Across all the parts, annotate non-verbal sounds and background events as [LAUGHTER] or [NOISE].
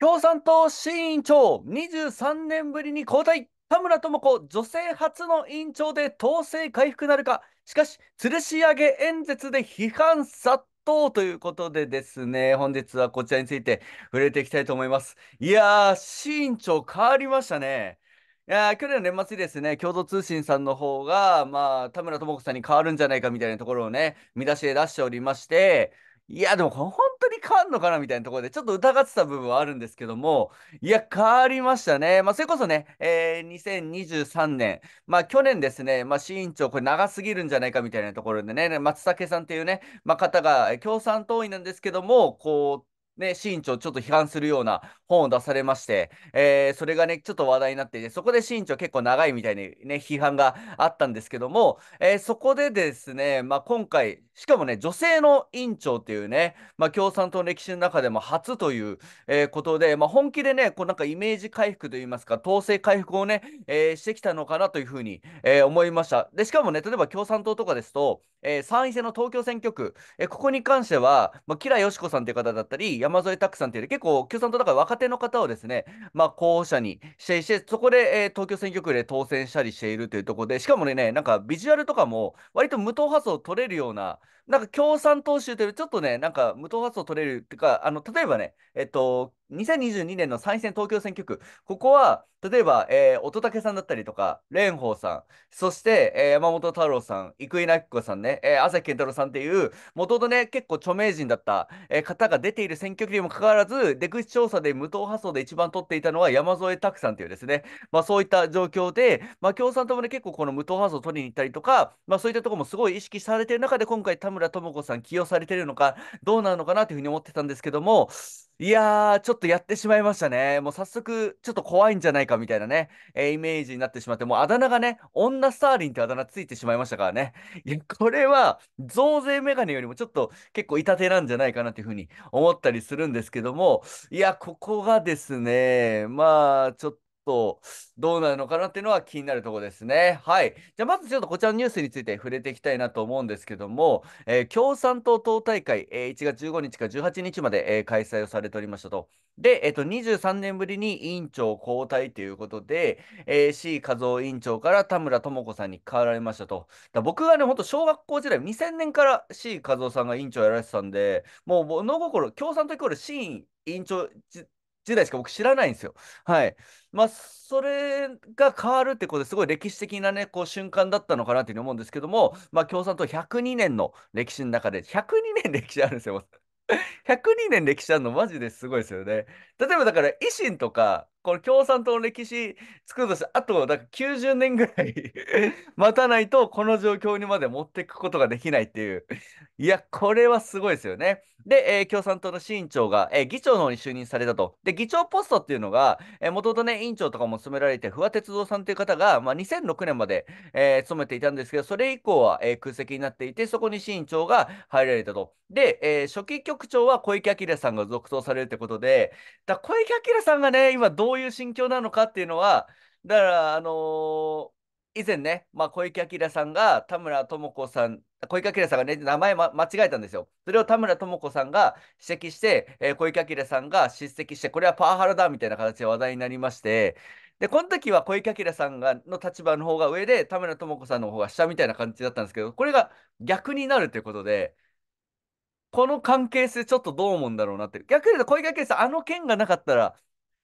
共産党新委員長、23年ぶりに交代。田村智子、女性初の委員長で統制回復なるか。しかし、吊るし上げ演説で批判殺到ということでですね、本日はこちらについて触れていきたいと思います。いやー、新委員長変わりましたね。いや去年の年末にですね、共同通信さんの方が、まあ、田村智子さんに変わるんじゃないかみたいなところをね、見出しで出しておりまして、いや、でも本当に変わるのかなみたいなところで、ちょっと疑ってた部分はあるんですけども、いや、変わりましたね。まあ、それこそね、えー、2023年、まあ、去年ですね、まあ、新委員長、これ長すぎるんじゃないかみたいなところでね、松武さんっていうね、まあ、方が共産党員なんですけども、こう、ね、新潮ちょっと批判するような本を出されまして、えー、それがね、ちょっと話題になっていて、そこで新潮結構長いみたいにね、批判があったんですけども、えー、そこでですね、まあ、今回、しかもね、女性の委員長っていうね、まあ、共産党の歴史の中でも初という、えー、ことで、まあ、本気でね、こうなんかイメージ回復といいますか、統制回復をね、えしてきたのかなというふうに、え思いました。で、しかもね、例えば共産党とかですと、えー、参院選の東京選挙区、えー、ここに関しては、まあ、キラヨシコさんという方だったり、山添拓さんという結構、共産党だから若手の方をですね、まあ、候補者にしてして、そこで、えー、東京選挙区で当選したりしているというところで、しかもね、なんかビジュアルとかも、割と無党派層取れるような、なんか共産党集というちょっとね、なんか無党派層取れるっていうか、あの例えばね、えっと、2022年の参院選東京選挙区、ここは、例えば、えー、乙武さんだったりとか、蓮舫さん、そして、えー、山本太郎さん、生稲晃子さんね、えー、朝日健太郎さんっていう、もともとね、結構著名人だった、えー、方が出ている選挙区にもかかわらず、出口調査で無党派層で一番取っていたのは山添拓さんというですね、まあそういった状況で、まあ共産党もね、結構この無党派層を取りに行ったりとか、まあそういったところもすごい意識されている中で、今回田村智子さん起用されているのか、どうなるのかなというふうに思ってたんですけども、いやー、ちょっとやってしまいましたね。もう早速、ちょっと怖いんじゃないかみたいなね、えーイメージになってしまって、もうあだ名がね、女スターリンってあだ名ついてしまいましたからね。[LAUGHS] いや、これは、増税メガネよりもちょっと結構痛手なんじゃないかなっていうふうに思ったりするんですけども、いや、ここがですね、まあ、ちょっと、とどうなるのかなっていうのは気になるところですね。はい。じゃあまずちょっとこちらのニュースについて触れていきたいなと思うんですけども、えー、共産党党大会、えー、1月15日から18日まで、えー、開催をされておりましたと。で、えっと、23年ぶりに委員長交代ということで、えー、C 和夫委員長から田村智子さんに変わられましたと。僕はね、ほんと小学校時代、2000年から C 和夫さんが委員長やられてたんで、もう物心、共産党イコール C 委員長時代しか僕知らないんですよ。はい。まあ、それが変わるってことですごい歴史的なね、こう瞬間だったのかなっていうふうに思うんですけども、まあ、共産党102年の歴史の中で、102年歴史あるんですよ。102 [LAUGHS] 年歴史あるのマジですごいですよね。例えばだから維新とか、この共産党の歴史作るとして、あとだから90年ぐらい [LAUGHS] 待たないとこの状況にまで持っていくことができないっていう。いや、これはすごいですよね。で、えー、共産党の新委長が、えー、議長の方に就任されたと。で、議長ポストっていうのが、もともとね、委員長とかも務められて、不破哲郎さんという方が、まあ、2006年まで、えー、務めていたんですけど、それ以降は、えー、空席になっていて、そこに新委長が入られたと。で、えー、初期局長は小池晃さんが続投されるってことで、だ小池晃さんがね、今どういう心境なのかっていうのは、だから、あのー以前ね、まあ、小池晃さんが田村智子さん、小池晃さんがね、名前、ま、間違えたんですよ。それを田村智子さんが指摘して、えー、小池晃さんが叱責して、これはパワハラだみたいな形で話題になりまして、で、この時は小池晃さんがの立場の方が上で、田村智子さんの方が下みたいな感じだったんですけど、これが逆になるということで、この関係性ちょっとどう思うんだろうなって。逆に言うと小池晃さん、あの件がなかったら、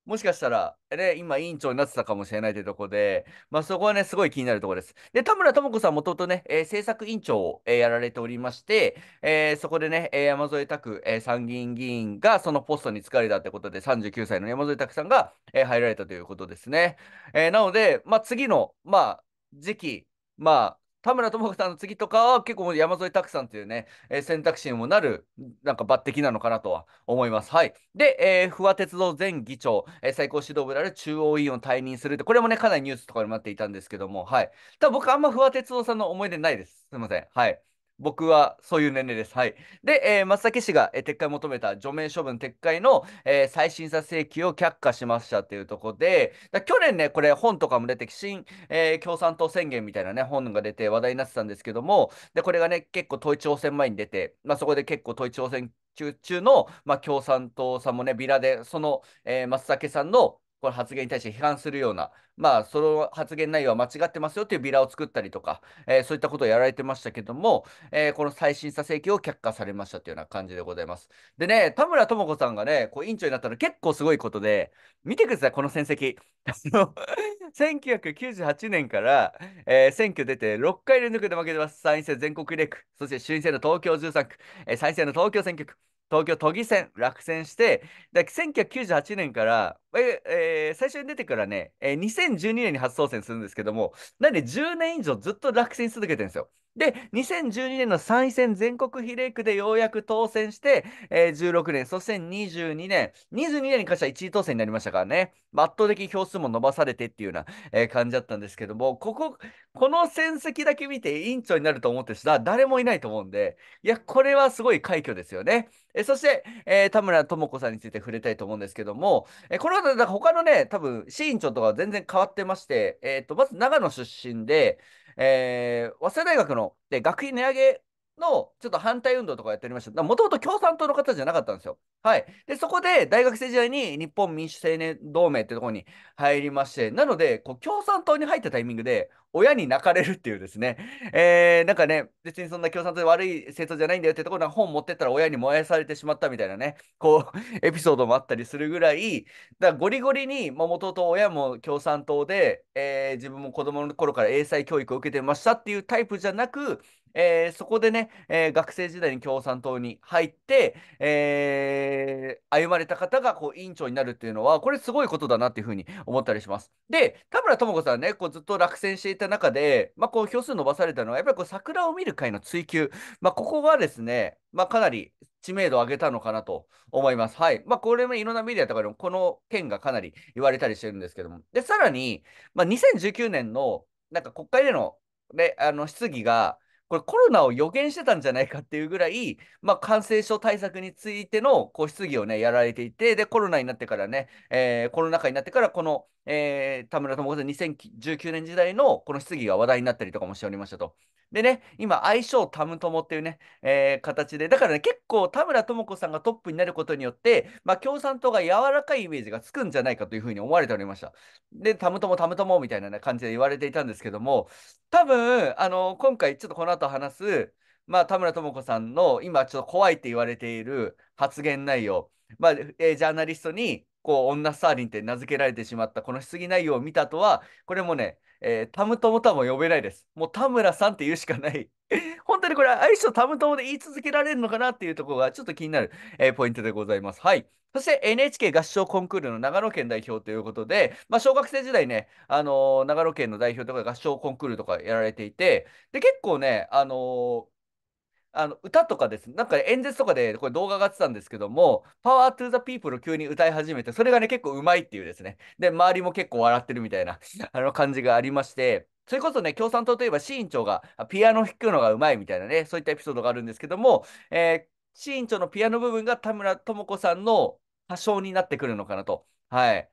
もしかしたら、ね、今委員長になってたかもしれないというところで、まあ、そこはね、すごい気になるところです。で、田村智子さん、もともとね、えー、政策委員長を、えー、やられておりまして、えー、そこでね、え山添拓、え参議院議員がそのポストに就かれたということで、39歳の山添拓さんが、え入られたということですね。えなので、まあ、次の、まあ、時期、まあ、田村智子さんの次とかは結構山添拓さんというね、えー、選択肢にもなる、なんか抜擢なのかなとは思います。はい。で、えー、不破鉄道前議長、えー、最高指導部である中央委員を退任するって、これもね、かなりニュースとかにもなっていたんですけども、はい。ただ僕あんま不破鉄道さんの思い出ないです。すいません。はい。僕はそういう年齢です。はい。で、えー、松崎氏が、えー、撤回求めた除名処分撤回の、えー、再審査請求を却下しましたというところで、去年ね、これ本とかも出てき、新、えー、共産党宣言みたいなね、本が出て話題になってたんですけども、で、これがね、結構統一地方選前に出て、まあ、そこで結構統一地方選中中の、まあ、共産党さんもね、ビラで、その、えー、松崎さんのこの発言に対して批判するような、まあ、その発言内容は間違ってますよというビラを作ったりとか、えー、そういったことをやられてましたけども、えー、この再審査請求を却下されましたというような感じでございます。でね、田村智子さんがね、こう委員長になったの結構すごいことで、見てください、この戦績。1998 [LAUGHS] 年から、えー、選挙出て6回連続で負けてます。参院選全国レーク、そして衆院選の東京13区、えー、参院選の東京選挙区。東京都議選落選して、で1998年から、えー、最初に出てからね、えー、2012年に初当選するんですけども、なんで10年以上ずっと落選し続けてるんですよ。で、2012年の参院選全国比例区でようやく当選して、えー、16年、そして22年、22年に関しては1位当選になりましたからね、圧倒的票数も伸ばされてっていうような、えー、感じだったんですけども、ここ、この戦績だけ見て委員長になると思ってる人は誰もいないと思うんで、いや、これはすごい快挙ですよね。えー、そして、えー、田村智子さんについて触れたいと思うんですけども、えー、このは他のね、多分、市委員長とかは全然変わってまして、えっ、と、まず長野出身で、えー、早稲田大学ので学費値上げのちょっと反対運動とかやっておりました。もともと共産党の方じゃなかったんですよ。はい。で、そこで大学生時代に日本民主青年同盟ってとこに入りまして、なので、こう共産党に入ったタイミングで、親に泣かれるっていうですね、えー、なんかね、別にそんな共産党で悪い政党じゃないんだよってところな本持ってったら親に燃やされてしまったみたいなね、こう、[LAUGHS] エピソードもあったりするぐらい、だからゴリゴリに、まもともと親も共産党で、えー、自分も子供の頃から英才教育を受けてましたっていうタイプじゃなく、えー、そこでね、えー、学生時代に共産党に入って、えー、歩まれた方がこう委員長になるっていうのは、これすごいことだなっていうふうに思ったりします。で、田村智子さんね、こうずっと落選していた中で、まあ、こう票数伸ばされたのは、やっぱりこう桜を見る会の追求、まあ、ここがですね、まあ、かなり知名度を上げたのかなと思います。はい。まあ、これもいろんなメディアとかでも、この件がかなり言われたりしてるんですけども。で、さらに、まあ、2019年の、なんか国会での、ね、あの質疑が、これコロナを予言してたんじゃないかっていうぐらい、まあ、感染症対策についてのこう質疑をね、やられていて、で、コロナになってからね、えー、コロナ禍になってから、このえー、田村智子さん2019年時代のこの質疑が話題になったりとかもしておりましたと。でね、今、相性タムトモっていうね、えー、形で、だからね、結構田村智子さんがトップになることによって、まあ、共産党が柔らかいイメージがつくんじゃないかというふうに思われておりました。で、タムトモ、タムトモみたいな、ね、感じで言われていたんですけども、多分、あの、今回ちょっとこの後話す、まあ、田村智子さんの今ちょっと怖いって言われている発言内容、まあえー、ジャーナリストにこう女サーリンって名付けられてしまったこの質疑内容を見た後は、これもね、えー、タムトモとはも呼べないです。もう田村さんって言うしかない。[LAUGHS] 本当にこれ、愛称タムトモで言い続けられるのかなっていうところがちょっと気になる、えー、ポイントでございます。はい。そして NHK 合唱コンクールの長野県代表ということで、まあ、小学生時代ね、あのー、長野県の代表とか合唱コンクールとかやられていて、で、結構ね、あのーあの歌とかですなんか演説とかでこれ動画がってたんですけども、パワートゥーザピープル急に歌い始めて、それがね、結構うまいっていうですね。で、周りも結構笑ってるみたいな [LAUGHS] あの感じがありまして、それこそね、共産党といえば、シ委員長がピアノ弾くのがうまいみたいなね、そういったエピソードがあるんですけども、えー、シ委員長のピアノ部分が田村智子さんの歌唱になってくるのかなと。はい。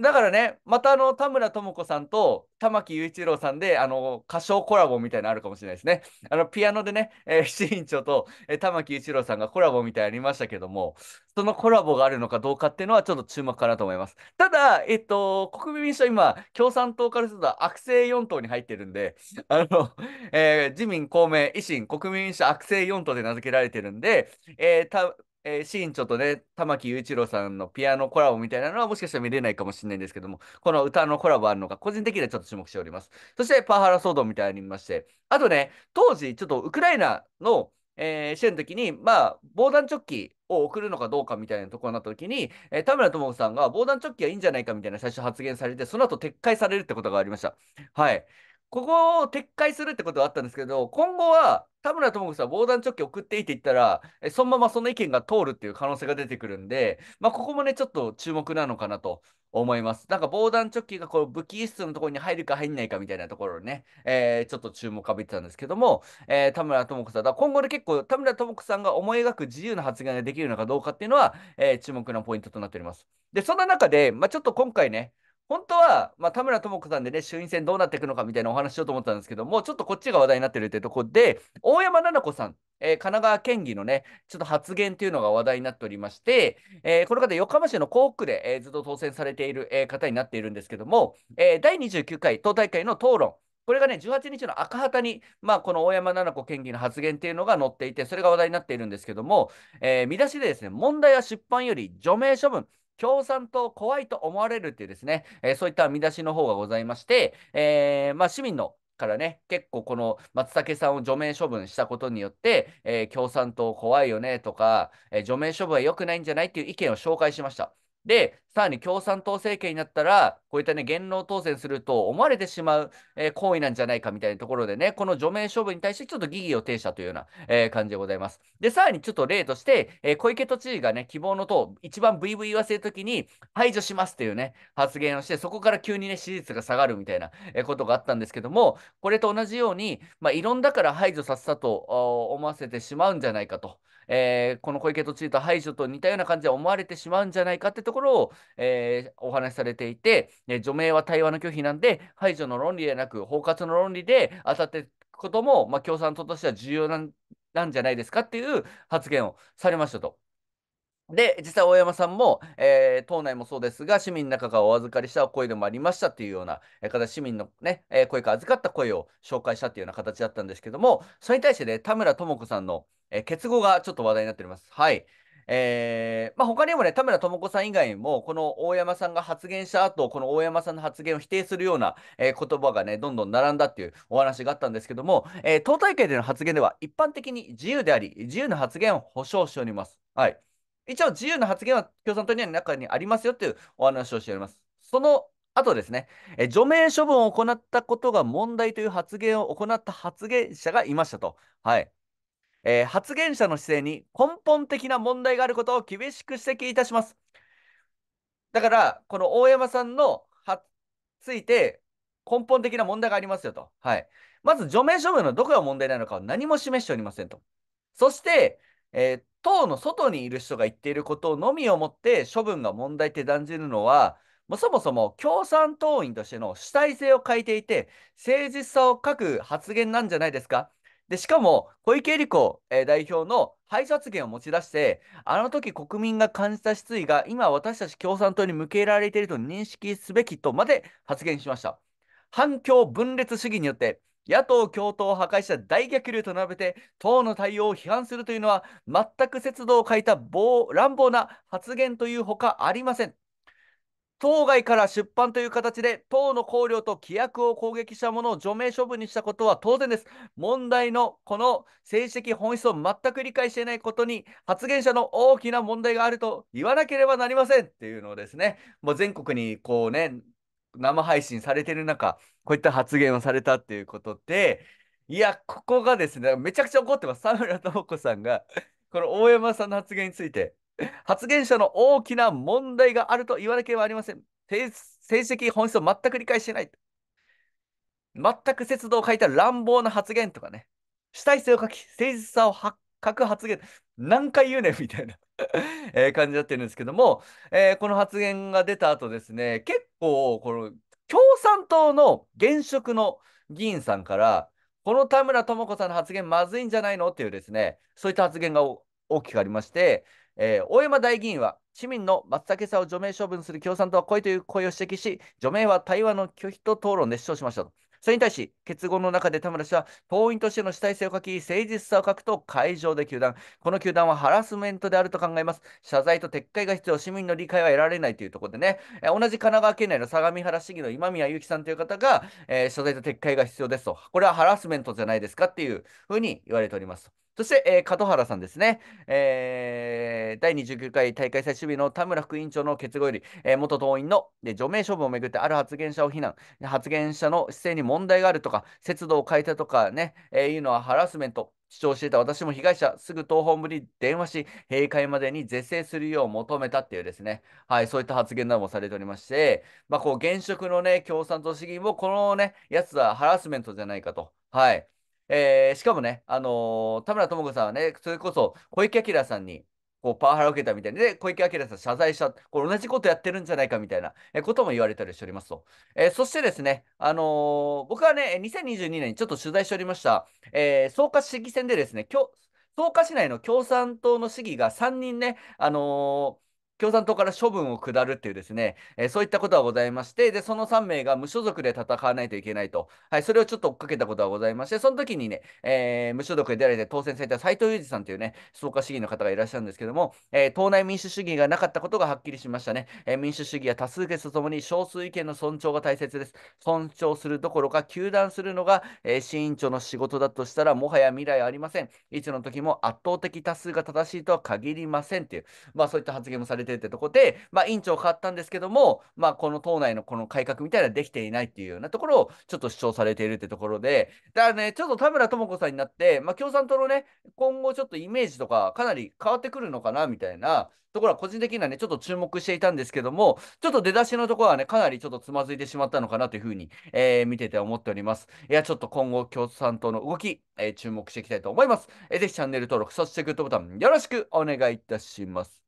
だからね、またあの田村智子さんと玉木雄一郎さんであの歌唱コラボみたいなのあるかもしれないですね。あのピアノでね、えー、七院長と、えー、玉木雄一郎さんがコラボみたいなありましたけども、そのコラボがあるのかどうかっていうのはちょっと注目かなと思います。ただ、えっと、国民民主党今、共産党からすると悪性4党に入ってるんで、あの、えー、自民、公明、維新、国民民主党悪性4党で名付けられてるんで、えー、たえー、シーンちょっとね、玉木雄一郎さんのピアノコラボみたいなのはもしかしたら見れないかもしれないんですけども、この歌のコラボあるのか、個人的にはちょっと注目しております。そして、パワハラ騒動みたいに見まして、あとね、当時、ちょっとウクライナの、えー、試合の時に、まあ、防弾チョッキを送るのかどうかみたいなところになった時に、えー、田村智子さんが防弾チョッキはいいんじゃないかみたいな最初発言されて、その後撤回されるってことがありました。はい。ここを撤回するってことはあったんですけど、今後は、田村智子さん、防弾チョッキ送っていいって言ったら、えそのままその意見が通るっていう可能性が出てくるんで、まあ、ここもね、ちょっと注目なのかなと思います。なんか防弾チョッキがこう武器室のところに入るか入んないかみたいなところね、えー、ちょっと注目を浴びてたんですけども、えー、田村智子さん、だ今後で結構田村智子さんが思い描く自由な発言ができるのかどうかっていうのは、えー、注目のポイントとなっております。で、そんな中で、まあ、ちょっと今回ね、本当は、まあ、田村智子さんでね、衆院選どうなっていくのかみたいなお話しようと思ったんですけども、ちょっとこっちが話題になってるってとこで、大山奈々子さん、えー、神奈川県議のね、ちょっと発言というのが話題になっておりまして、えー、この方、横浜市の校区で、えー、ずっと当選されている、え方になっているんですけども、え第29回党大会の討論、これがね、18日の赤旗に、まあ、この大山奈々子県議の発言っていうのが載っていて、それが話題になっているんですけども、えー、見出しでですね、問題は出版より除名処分、共産党怖いと思われるっていうですね、えー、そういった見出しの方がございまして、えー、まあ、市民のからね、結構この松竹さんを除名処分したことによって、えー、共産党怖いよねとか、え除名処分は良くないんじゃないっていう意見を紹介しました。で、さらに共産党政権になったら、こういったね、言論当選すると思われてしまう、えー、行為なんじゃないかみたいなところでね、この除名処分に対してちょっと疑義を呈したというような、えー、感じでございます。で、さらにちょっと例として、えー、小池都知事がね、希望の党、一番 VV 言わせるときに排除しますというね、発言をして、そこから急にね、支持率が下がるみたいな、えことがあったんですけども、これと同じように、まあ、異論だから排除させたと思わせてしまうんじゃないかと。えー、この小池都知事と排除と似たような感じで思われてしまうんじゃないかってところを、えー、お話しされていて、え除名は対話の拒否なんで、排除の論理ではなく、包括の論理で当たっていくことも、まあ、共産党としては重要なんじゃないですかっていう発言をされましたと。で、実際大山さんも、えー、党内もそうですが、市民の中からお預かりした声でもありましたというような、えー、市民のね、えー、声から預かった声を紹介したというような形だったんですけども、それに対してね、田村智子さんの、えー、結合がちょっと話題になっております。はい。えー、まあ、他にもね、田村智子さん以外にも、この大山さんが発言した後、この大山さんの発言を否定するような、えー、言葉がね、どんどん並んだっていうお話があったんですけども、えー、党大会での発言では、一般的に自由であり、自由な発言を保障しております。はい。一応自由な発言は共産党には中にありますよというお話をしております。その後ですね、え除名処分を行ったことが問題という発言を行った発言者がいましたと。はいえー、発言者の姿勢に根本的な問題があることを厳しく指摘いたします。だから、この大山さんのはついて根本的な問題がありますよと。はい。まず除名処分のどこが問題なのかを何も示しておりませんと。そして、えー、党の外にいる人が言っていることのみをもって処分が問題って断じるのは、もそもそも共産党員としての主体性を欠いていて、誠実さを欠く発言なんじゃないですか。でしかも、小池百合子、え代表の廃訴発言を持ち出して、あの時国民が感じた失意が今私たち共産党に向けられていると認識すべきとまで発言しました。反共分裂主義によって野党共闘を破壊した大逆流と並べて、党の対応を批判するというのは、全く節度を欠いた乱暴な発言というほかありません。当該から出版という形で党の綱領と規約を攻撃したものを除名処分にしたことは当然です。問題のこの政治的本質を全く理解していないことに発言者の大きな問題があると言わなければなりませんっていうのをですね、もう全国にこうね、生配信されてる中、こういった発言をされたっていうことで、いや、ここがですね、めちゃくちゃ怒ってます。田村智子さんが、この大山さんの発言について、発言者の大きな問題があると言わなければありません。政治的本質を全く理解してない。全く節度を欠いた乱暴な発言とかね。主体性を書き、誠実さを書く発言。何回言うねんみたいな。[LAUGHS] えー、感じになってるんですけども、えー、この発言が出た後ですね、結構、この共産党の現職の議員さんから、この田村智子さんの発言まずいんじゃないのっていうですね、そういった発言が大きくありまして、えー、大山大議員は市民の松竹さを除名処分する共産党はいという声を指摘し、除名は対話の拒否と討論で主張しましたと。それに対し、結合の中で田村氏は、党員としての主体性を書き、誠実さを欠くと会場で球団、この球団はハラスメントであると考えます。謝罪と撤回が必要、市民の理解は得られないというところでね、え同じ神奈川県内の相模原市議の今宮祐きさんという方が、えー、謝罪と撤回が必要ですと、これはハラスメントじゃないですかっていうふうに言われております。そして、えー、門原さんですね、えー、第29回大会最終日の田村副委員長の結合より、えー、元党員ので除名処分をめぐってある発言者を非難、発言者の姿勢に問題があるとか、節度を変えたとかね、えー、いうのはハラスメント。主張していた私も被害者、すぐ党本部に電話し、閉会までに是正するよう求めたっていうですね、はい、そういった発言などもされておりまして、まあ、こう現職のね、共産党市議も、このね、やつはハラスメントじゃないかと、はい、えー、しかもね、あのー、田村智子さんはね、それこそ小池晃さんにこうパワハラを受けたみたいで、小池晃さん謝罪した、これ同じことやってるんじゃないかみたいなことも言われたりしておりますと。えー、そしてですね、あのー、僕はね、2022年にちょっと取材しておりました、えー、草加市議選でですね、草加市内の共産党の市議が3人ね、あのー共産党から処分を下るっていうですね、えー、そういったことはございまして、で、その3名が無所属で戦わないといけないと、はい、それをちょっと追っかけたことはございまして、その時にね、えー、無所属で出られて当選された斎藤裕二さんというね、創価主義の方がいらっしゃるんですけども、えー、党内民主主義がなかったことがはっきりしましたね。えー、民主主義は多数決とともに少数意見の尊重が大切です。尊重するどころか、糾弾するのが、えー、新委員長の仕事だとしたら、もはや未来はありません。いつの時も圧倒的多数が正しいとは限りませんっていう、まあそういった発言もされててってとこで、まあ、委員長変わったんですけども、まあ、この党内のこの改革みたいなできていないっていうようなところをちょっと主張されているってところで、だからね、ちょっと田村智子さんになって、まあ、共産党のね、今後ちょっとイメージとかかなり変わってくるのかなみたいなところは個人的にはね、ちょっと注目していたんですけども、ちょっと出だしのところはね、かなりちょっとつまずいてしまったのかなというふうに、えー、見てて思っております。いや、ちょっと今後共産党の動き、えー、注目していきたいと思います。えー、ぜひチャンネル登録、そしてグッドボタンよろしくお願いいたします。